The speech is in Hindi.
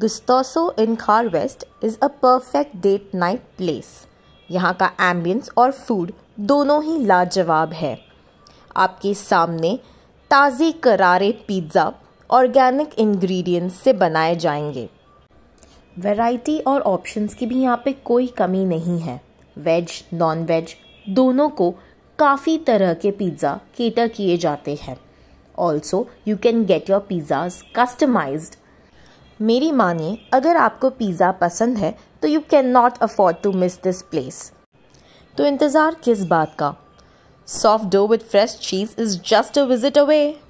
गुस्तोसो in Khar West is a perfect date night place यहाँ का एम्बियंस और फूड दोनों ही लाजवाब है आपके सामने ताज़े करारे पिज़्ज़ा ऑर्गेनिक इंग्रेडिएंट्स से बनाए जाएंगे वैरायटी और ऑप्शंस की भी यहाँ पे कोई कमी नहीं है वेज नॉन वेज दोनों को काफ़ी तरह के पिज़्ज़ा केटर किए जाते हैं also you can get your pizzas customized मेरी माने अगर आपको पिज़्ज़ा पसंद है तो you can not afford to miss this place तो इंतज़ार किस बात का soft dough with fresh cheese is just a visit away